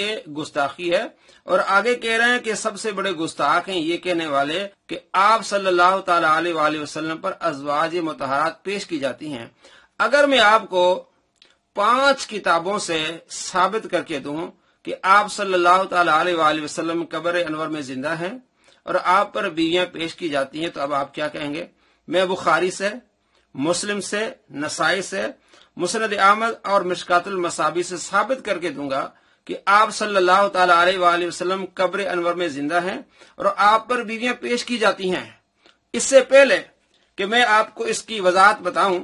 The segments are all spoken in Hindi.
ये गुस्ताखी है और आगे कह रहे हैं कि सबसे बड़े गुस्ताख हैं ये कहने वाले कि आप सल्लल्लाहु अलैहि वसल्लम पर अजवाज मतहरात पेश की जाती हैं अगर मैं आपको पांच किताबों से साबित करके दूं कि आप सल्लल्लाहु अलैहि वसल्लम कब्र अनवर में जिंदा हैं और आप पर बीवियां पेश की जाती हैं तो अब आप क्या कहेंगे मैं बुखारी से मुस्लिम से नसाई से मुसनद अहमद और मिशकातुल मसाबी से साबित करके दूंगा कि आप सल्लल्लाहु अलैहि वसल्लम कब्र अनवर में जिंदा हैं और आप पर बीवियां पेश की जाती हैं इससे पहले कि मैं आपको इसकी वजाहत बताऊं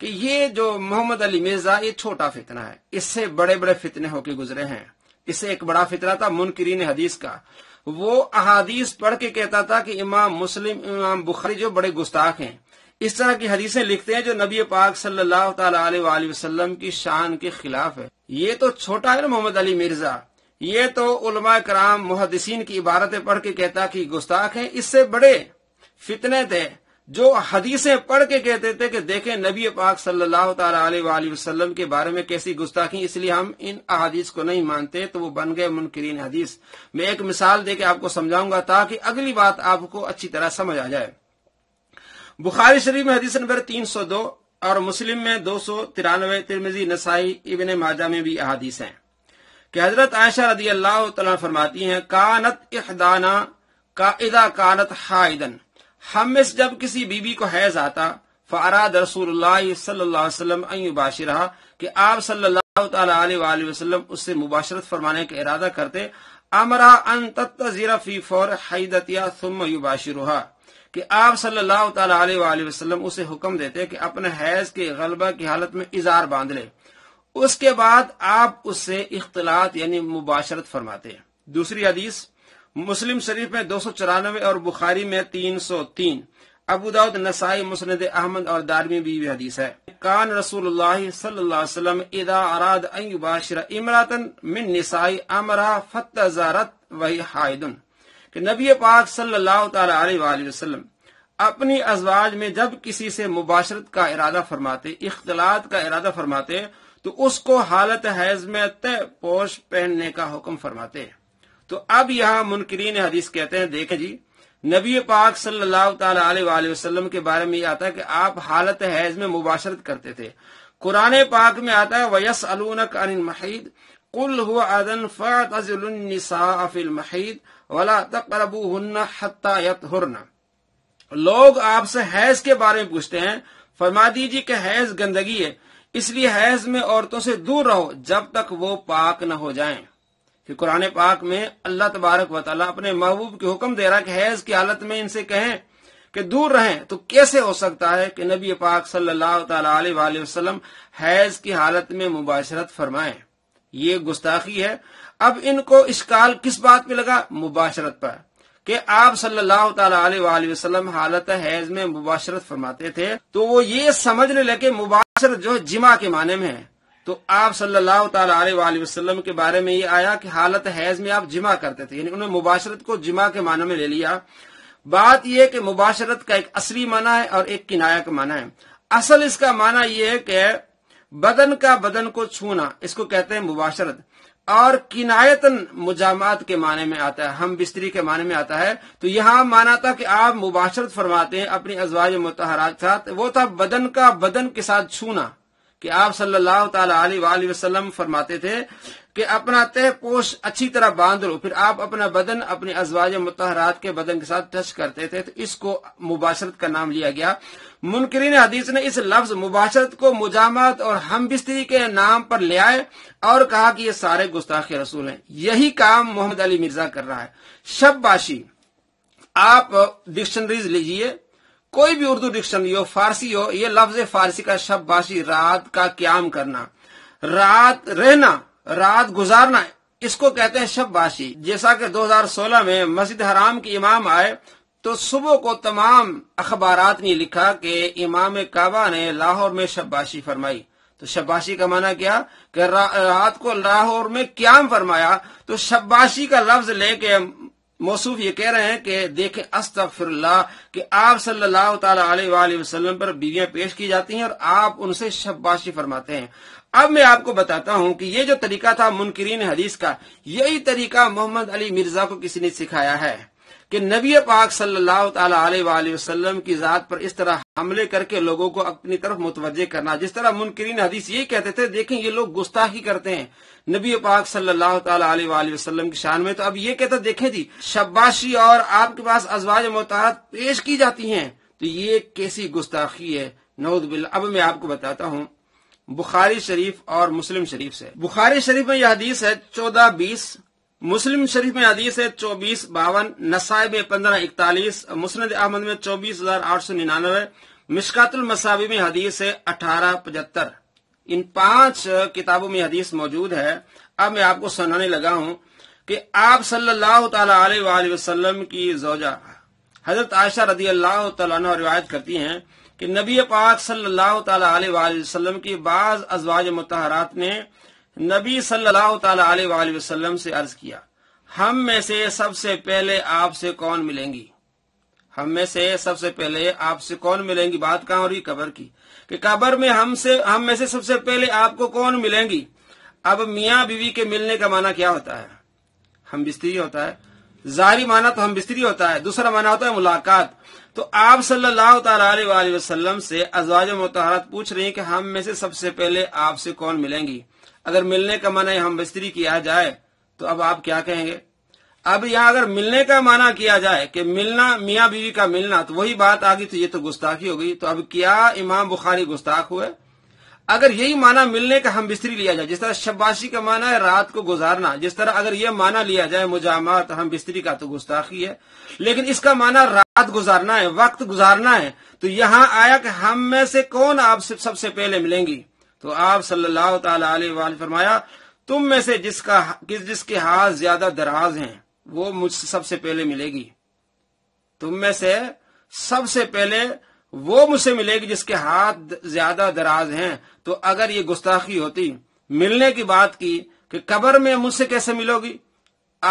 कि ये जो मोहम्मद अली मिर्जा ये छोटा फितना है इससे बड़े बड़े फितने होके गुजरे हैं इससे एक बड़ा फितना था मुनकरीन हदीस का वो अहादीस पढ़ के कहता था कि इमाम मुस्लिम इमाम बुखारी जो बड़े गुस्ताख हैं इस तरह की हदीसें लिखते हैं जो नबी पाक सल्लल्लाहु वसल्लम की शान के खिलाफ है ये तो छोटा है मोहम्मद अली मिर्जा ये तो उलमा कराम मुहदसिन की इबारतें पढ़ के कहता कि गुस्ताख है इससे बड़े फितने थे जो हदीसें पढ़ के कहते थे कि देखें नबी पाक सल्लल्लाहु अलैहि वसल्लम के बारे में कैसी गुस्ताखी इसलिए हम इन अहादीस को नहीं मानते तो वो बन गए मुनकरीन हदीस मैं एक मिसाल दे के आपको समझाऊंगा ताकि अगली बात आपको अच्छी तरह समझ आ जाए बुखारी शरीफ में हदीस नंबर तीन सौ दो और मुस्लिम में दो सौ तिरानवे तिरमिजी नसाई इबन माजा में भी अहादीस हैं कि हजरत आयशा रदी अल्लाह तला फरमाती हैं कानत इहदाना कायदा कानत हाइदन हम में से जब किसी बीबी को हैज आता फाराद रसूल सल्लाम रहा कि आप सल्लाम उससे मुबाशरत फरमाने का इरादा करते अमरा अन तत्जीरा फी फौर हैदतिया सुम युबाशिरुहा कि आप सल्लल्लाहु अलैहि वसल्लम उसे हुक्म देते कि अपने हैज के गलबा की हालत में इजार बांध ले उसके बाद आप उससे इख्तलात यानी मुबाशरत फरमाते दूसरी हदीस मुस्लिम शरीफ में दो सौ चौरानवे और बुखारी में तीन सौ तीन अबूदाउद नसाई मुस्ंद अहमद और दारमी भी हदीस है कान रसूल सल्लाम इदा अराद अबाशर इमरातन मिन निसाई अमरा फतजारत वही हायदन कि नबी पाक सल्लल्लाहु अलैहि वसल्लम अपनी अजवाज में जब किसी से मुबाशरत का इरादा फरमाते इख्तलात का इरादा फरमाते तो उसको हालत हैज में तय पोश पहनने का हुक्म फरमाते तो अब यहाँ मुनकरीन हदीस कहते हैं देखे जी नबी पाक सल्लल्लाहु अलैहि वसल्लम के बारे में ये आता है कि आप हालत हैज में मुबाशरत करते थे कुरान पाक में आता है वयस अलूनक अन महीद कुल हुआ अदन फ़ातिल महीद वला तकरबूहन्ना हत्ता लोग आपसे हैज के बारे में पूछते हैं फरमा दीजिए कि हैज गंदगी है इसलिए हैज में औरतों से दूर रहो जब तक वो पाक न हो जाएं कि कुरान पाक में अल्लाह तबारक वाली अपने महबूब के हुक्म दे रहा कि हैज की हालत में इनसे कहें कि दूर रहें तो कैसे हो सकता है कि नबी पाक सल्लल्लाहु अलैहि वसल्लम हैज की हालत में मुबाशरत फरमाएं ये गुस्ताखी है अब इनको इस काल किस बात पे लगा मुबाशरत पर कि आप सल्लल्लाहु सल्ला वसल्लम हालत हैज में मुबाशरत फरमाते थे तो वो ये समझने लगे मुबाशरत जो जिमा के माने में है तो आप सल्लल्लाहु सल्ला वसल्लम के बारे में ये आया कि हालत हैज में आप जिमा करते थे यानी उन्होंने मुबाशरत को जिमा के मानों में ले लिया बात यह कि मुबाशरत का एक असली माना है और एक किनाया का माना है असल इसका माना यह है कि बदन का बदन को छूना इसको कहते हैं मुबाशरत और किनायतन मुजामात के माने में आता है हम बिस्तरी के माने में आता है तो यहाँ माना था कि आप मुबाशरत फरमाते हैं अपनी अजवाज मतहरात साथ वो था बदन का बदन के साथ छूना कि आप सल्लल्लाहु अलैहि वसल्लम फरमाते थे कि अपना तह पोश अच्छी तरह बांध लो फिर आप अपना बदन अपने अजवाज मतहरात के बदन के साथ टच करते थे तो इसको मुबाशरत का नाम लिया गया मुनकरीन हदीस ने इस लफ्ज मुबाशरत को मुजामत और हम बिस्तरी के नाम पर ले आए और कहा कि ये सारे गुस्ताख रसूल हैं यही काम मोहम्मद अली मिर्जा कर रहा है शब आप डिक्शनरीज लीजिए कोई भी उर्दू डिक्शनरी हो फारसी हो ये लफ्ज फारसी का शब्द बाशी रात का क्याम करना रात रहना रात गुजारना इसको कहते हैं शब बाशी जैसा कि 2016 में मस्जिद हराम के इमाम आए तो सुबह को तमाम अखबार ने लिखा कि इमाम काबा ने लाहौर में शब्बाशी फरमाई तो शब्बाशी का माना क्या कि रा, रात को लाहौर में क्याम फरमाया तो शब्बाशी का लफ्ज लेके मौसूफ ये कह रहे हैं कि देखे अस्त कि आप सल्लल्लाहु सल्ला वसल्लम पर बीवियां पेश की जाती हैं और आप उनसे शब्बाशी फरमाते हैं अब मैं आपको बताता हूं कि ये जो तरीका था मुनकरीन हदीस का यही तरीका मोहम्मद अली मिर्जा को किसी ने सिखाया है कि नबी पाक सल्लल्लाहु अलैहि वसल्लम की ज़ात पर इस तरह हमले करके लोगों को अपनी तरफ मुतवजे करना जिस तरह मुनकरीन हदीस ये कहते थे देखें ये लोग गुस्ताखी करते हैं नबी पाक सल्लल्लाहु अलैहि वसल्लम की शान में तो अब ये कहते देखें जी शब्बाशी और आपके पास अजवाज मोतारत पेश की जाती है तो ये कैसी गुस्ताखी है नऊद बिल्ला अब मैं आपको बताता हूँ बुखारी शरीफ और मुस्लिम शरीफ से बुखारी शरीफ में यह हदीस है चौदह बीस मुस्लिम शरीफ में हदीस है चौबीस बावन नसाए में पंद्रह इकतालीस मुस्लिद अहमद में चौबीस हजार आठ सौ निन्यानवे मिशकातुल मसावी में हदीस है अठारह पचहत्तर इन पांच किताबों में हदीस मौजूद है अब मैं आपको सुनाने लगा हूं कि आप सल्लल्लाहु अलैहि वसल्लम की जोजा हजरत आयशा रदी अल्लाह रिवायत करती हैं कि नबी पाक सल्लल्लाहु अलैहि वसल्लम की बाज अजवाज मतहरात ने नबी सल्लल्लाहु अलैहि वसल्लम से अर्ज किया हम में से सबसे पहले आपसे कौन मिलेंगी हम में से सबसे पहले आपसे कौन मिलेंगी बात कहा हो रही कबर की कि कबर में हमसे हम में से सबसे पहले आपको कौन मिलेंगी अब मिया बीवी के मिलने का माना क्या होता है हम बिस्तरी होता है जारी माना तो हम बिस्तरी होता है दूसरा माना होता है मुलाकात तो आप सल्लल्लाहु सल्लाह वसल्लम से अजवाज मतहरत पूछ रही हैं कि हम में से सबसे पहले आपसे कौन मिलेंगी अगर मिलने का माना हम बिस्तरी किया जाए तो अब आप क्या कहेंगे अब यहाँ अगर मिलने का माना किया जाए कि मिलना मियाँ बीवी का मिलना तो वही बात आ गई तो ये तो गुस्ताखी हो गई तो अब क्या इमाम बुखारी गुस्ताख हुए अगर यही माना मिलने का हम बिस्तरी लिया जाए जिस तरह शब्बाशी का माना है रात को गुजारना जिस तरह अगर यह माना लिया जाए मुजामात हम बिस्तरी का तो गुस्ताखी है लेकिन इसका माना रात गुजारना है वक्त गुजारना है तो यहाँ आया कि हम में से कौन आप सबसे पहले मिलेंगी तो आप सल्लल्लाहु अलैहि फरमाया तुम में से जिसका किस जिसके हाथ ज्यादा दराज हैं वो मुझसे सबसे पहले मिलेगी तुम में से सबसे पहले वो मुझसे मिलेगी जिसके हाथ ज्यादा दराज हैं तो अगर ये गुस्ताखी होती मिलने की बात की कि कब्र में मुझसे कैसे मिलोगी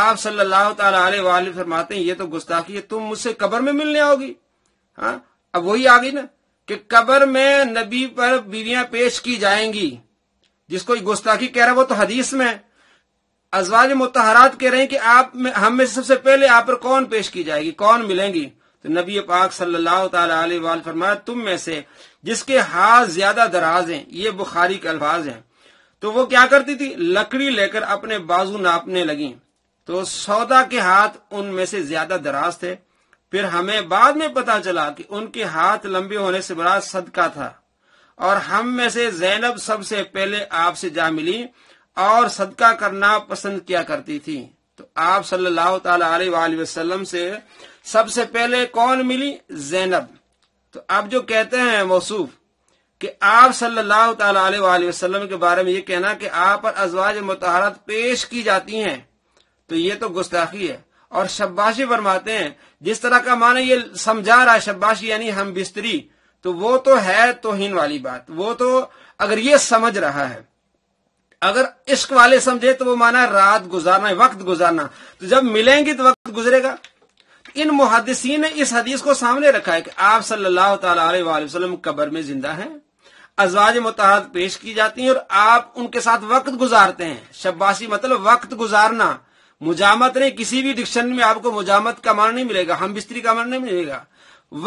आप सल्लल्लाहु अलैहि फरमाते हैं ये तो गुस्ताखी है तुम मुझसे कब्र में मिलने आओगी हाँ अब वही आ गई ना कि कब्र में नबी पर बीवियां पेश की जाएंगी जिसको गुस्ताखी कह रहा है वो तो हदीस में अजवाज मुतहरात कह रहे हैं कि आप में हम में सबसे पहले आप पर कौन पेश की जाएगी कौन मिलेंगी तो नबी पाक सल्लल्लाहु अलैहि फरमाया तुम में से जिसके हाथ ज्यादा दराज हैं ये बुखारी के अल्फाज हैं तो वो क्या करती थी लकड़ी लेकर अपने बाजू नापने लगी तो सौदा के हाथ उनमें से ज्यादा दराज थे फिर हमें बाद में पता चला कि उनके हाथ लंबे होने से बड़ा सदका था और हम में से जैनब सबसे पहले आपसे जा मिली और सदका करना पसंद किया करती थी तो आप सल्लल्लाहु अलैहि वसल्लम से सबसे पहले कौन मिली जैनब तो आप जो कहते हैं मौसूफ कि आप सल्लल्लाहु अलैहि वसल्लम के बारे में ये कहना कि आप पर अजवाज मतहरत पेश की जाती हैं तो ये तो गुस्ताखी है और शब्बाशी फरमाते हैं जिस तरह का माने ये समझा रहा है शब्बाशी यानी हम बिस्तरी तो वो तो है तोहिन वाली बात वो तो अगर ये समझ रहा है अगर इश्क वाले समझे तो वो माना रात गुजारना वक्त गुजारना तो जब मिलेंगी तो वक्त गुजरेगा तो इन मुहदसिन ने इस हदीस को सामने रखा है कि आप सल्लल्लाहु अलैहि वसल्लम कब्र में जिंदा है अजवाज मुतहद पेश की जाती है और आप उनके साथ वक्त गुजारते हैं शब्बासी मतलब वक्त गुजारना मुजामत नहीं किसी भी डिक्शनरी में आपको मुजामत का मान नहीं मिलेगा हम बिस्तरी का मान नहीं मिलेगा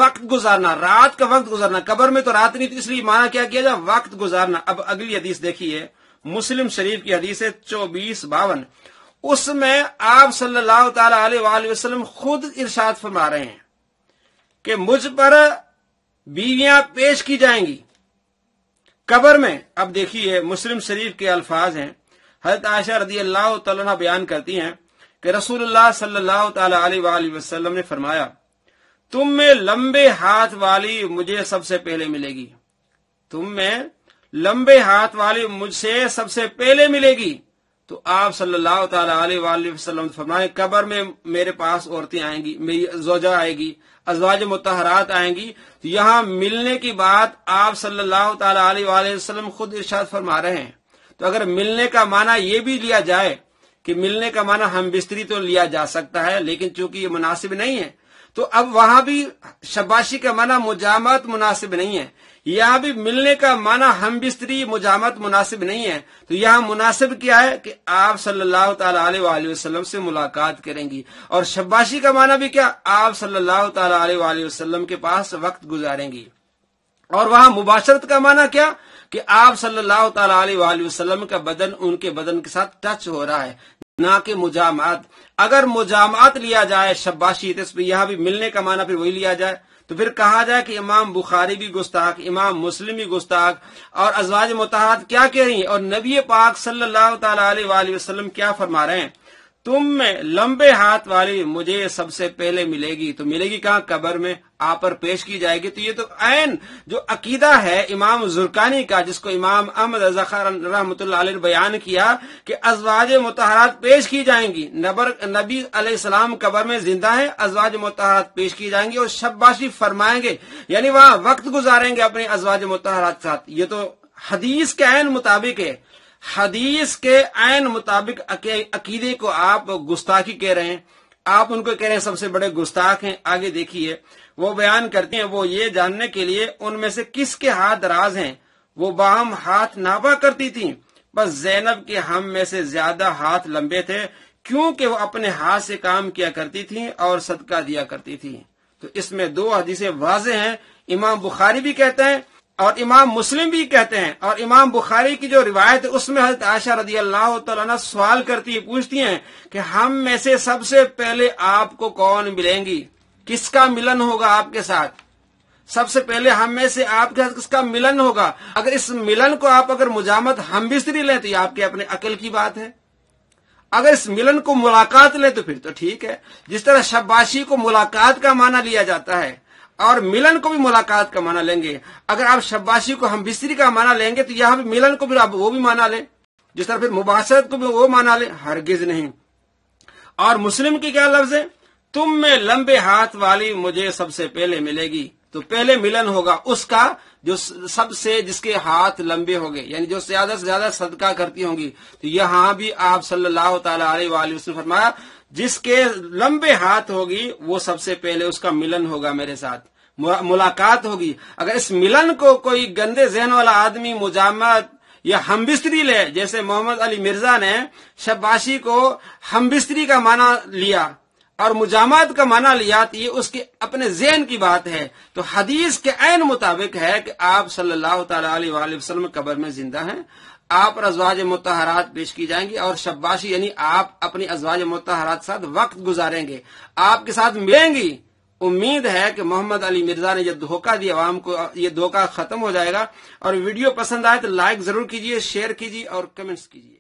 वक्त गुजारना रात का वक्त गुजारना कबर में तो रात नहीं थी तो इसलिए माना क्या किया जाए वक्त गुजारना अब अगली हदीस देखिए मुस्लिम शरीफ की हदीस है चौबीस बावन उसमें आप सल्लल्लाहु अलैहि वसल्लम खुद इरशाद फरमा रहे हैं कि मुझ पर बीवियां पेश की जाएंगी कबर में अब देखिए मुस्लिम शरीफ के अल्फाज हैं हजरत आयशा रदी अल्लाह तला बयान करती हैं कि रसूल सल्लल्लाहु अलैहि वसल्लम ने फरमाया तुम में लंबे हाथ वाली मुझे सबसे पहले मिलेगी तुम में लंबे हाथ वाली मुझसे सबसे पहले मिलेगी तो आप सल्लल्लाहु अलैहि वसल्लम फरमाए कबर में मेरे पास औरतें आएंगी मेरी जोजा आएगी अजवाज मतहरात आएंगी तो यहां मिलने की बात आप सल्लल्लाहु अलैहि वसल्लम खुद इर्शाद फरमा रहे हैं तो अगर मिलने का माना ये भी लिया जाए कि मिलने का माना हम बिस्तरी तो लिया जा सकता है लेकिन चूंकि ये मुनासिब नहीं है तो अब वहां भी शबाशी का माना मुजामत मुनासिब नहीं है यहां भी मिलने का माना हम बिस्तरी मुजामत मुनासिब नहीं है तो यहां मुनासिब क्या है कि आप सल्लल्लाहु अलैहि वसल्लम से मुलाकात करेंगी और शब्बाशी का माना भी क्या आप सल्लल्लाहु अलैहि वसल्लम के पास वक्त गुजारेंगी और वहां मुबाशरत का माना क्या कि आप सल्लल्लाहु अलैहि वसल्लम का बदन उनके बदन के साथ टच हो रहा है ना कि मुजामात अगर मुजामात लिया जाए शब्बाशी तो यहाँ भी मिलने का माना फिर वही लिया जाए तो फिर कहा जाए कि इमाम बुखारी भी गुस्ताख इमाम मुस्लिम भी गुस्ताख और अजवाज मुतहाद क्या कह रही है और नबी पाक सल्लल्लाहु अलैहि वसल्लम क्या फरमा रहे हैं तुम में लंबे हाथ वाली मुझे सबसे पहले मिलेगी तो मिलेगी कहाँ कबर में आप पर पेश की जाएगी तो ये तो ऐन जो अकीदा है इमाम जुर्कानी का जिसको इमाम अहमद रहमत ने बयान किया कि अजवाज मतहरात पेश की जाएंगी नबर नबी सलाम कबर में जिंदा है अजवाज मतहरात पेश की जाएंगी और शब्बाशी फरमाएंगे यानी वहां वक्त गुजारेंगे अपने अजवाज मतहरात साथ ये तो हदीस के ऐन मुताबिक है हदीस के आयन मुताबिक अकीदे को आप गुस्ताखी कह रहे हैं आप उनको कह रहे हैं सबसे बड़े गुस्ताख हैं आगे देखिए वो बयान करते हैं वो ये जानने के लिए उनमें से किसके हाथ दराज हैं वो बाम हाथ नापा करती थी बस जैनब के हम में से ज्यादा हाथ लंबे थे क्योंकि वो अपने हाथ से काम किया करती थी और सदका दिया करती थी तो इसमें दो हदीसें वाजे हैं इमाम बुखारी भी कहते हैं और इमाम मुस्लिम भी कहते हैं और इमाम बुखारी की जो रिवायत है उसमें हजरत आशा रजी अल्लाह तला सवाल करती है पूछती हैं कि हम में से सबसे पहले आपको कौन मिलेंगी किसका मिलन होगा आपके साथ सबसे पहले हम में से आपके साथ किसका मिलन होगा अगर इस मिलन को आप अगर मुजामत हम बिस्तरी लें तो ये आपके अपने अकल की बात है अगर इस मिलन को मुलाकात लें तो फिर तो ठीक है जिस तरह शब्बाशी को मुलाकात का माना लिया जाता है और मिलन को भी मुलाकात का माना लेंगे अगर आप शब्बासी को हम बिस्तरी का माना लेंगे तो यहाँ भी मिलन को भी आप वो भी माना लें जिस तरह फिर मुबासत को भी वो माना लें हरगिज नहीं और मुस्लिम की क्या लफ्ज है तुम में लंबे हाथ वाली मुझे सबसे पहले मिलेगी तो पहले मिलन होगा उसका जो सबसे जिसके हाथ लंबे होंगे यानी जो ज्यादा से ज्यादा सदका करती होंगी तो यहाँ भी आप सल्लाह तला फरमाया जिसके लंबे हाथ होगी वो सबसे पहले उसका मिलन होगा मेरे साथ मुलाकात होगी अगर इस मिलन को कोई गंदे जहन वाला आदमी मुजामत या हमबिस्तरी ले जैसे मोहम्मद अली मिर्जा ने शबाशी को हमबिस्तरी का माना लिया और मुजामत का माना लिया तो ये उसके अपने जहन की बात है तो हदीस के ऐन मुताबिक है कि आप सल्लल्लाहु अलैहि वसल्लम कबर में जिंदा हैं आप और अजवाज मतहरात पेश की जाएंगी और शब्बाशी यानी आप अपनी अजवाज मतहरात के साथ वक्त गुजारेंगे आपके साथ मिलेंगी उम्मीद है कि मोहम्मद अली मिर्जा ने जब धोखा दिया आवाम को ये धोखा खत्म हो जाएगा और वीडियो पसंद आए तो लाइक जरूर कीजिए शेयर कीजिए और कमेंट्स कीजिए